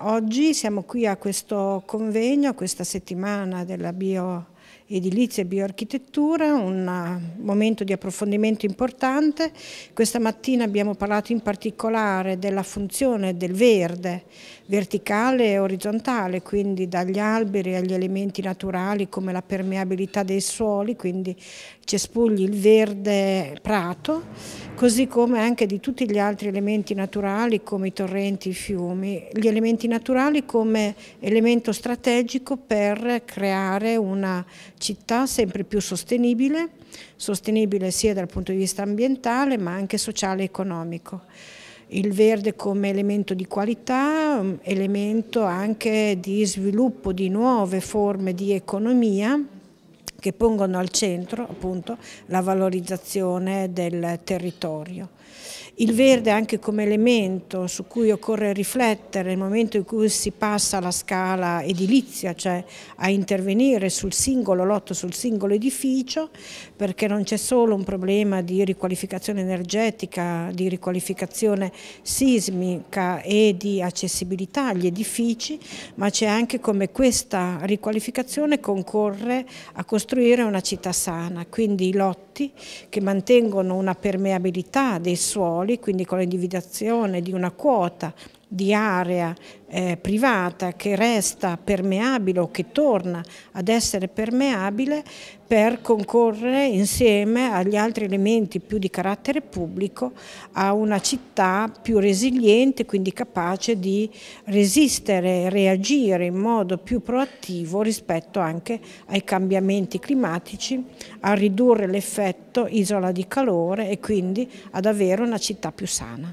Oggi siamo qui a questo convegno, a questa settimana della bio edilizia e bioarchitettura, un eh, momento di approfondimento importante. Questa mattina abbiamo parlato in particolare della funzione del verde, verticale e orizzontale, quindi dagli alberi agli elementi naturali come la permeabilità dei suoli, quindi cespugli, il verde prato, così come anche di tutti gli altri elementi naturali come i torrenti, i fiumi, gli elementi naturali come elemento strategico per creare una città sempre più sostenibile, sostenibile sia dal punto di vista ambientale ma anche sociale e economico il verde come elemento di qualità, mm, elemento anche di sviluppo di nuove forme di economia che pongono al centro appunto la valorizzazione del territorio. Il verde anche come elemento su cui occorre riflettere nel momento in cui si passa alla scala edilizia, cioè a intervenire sul singolo lotto, sul singolo edificio, perché non c'è solo un problema di riqualificazione energetica, di riqualificazione sismica e di accessibilità agli edifici, ma c'è anche come questa riqualificazione concorre a costruire una città sana, quindi i lotti che mantengono una permeabilità dei suoli ruoli, quindi con l'individuazione di una quota di area eh, privata che resta permeabile o che torna ad essere permeabile per concorrere insieme agli altri elementi più di carattere pubblico a una città più resiliente, quindi capace di resistere, reagire in modo più proattivo rispetto anche ai cambiamenti climatici, a ridurre l'effetto isola di calore e quindi ad avere una città più sana.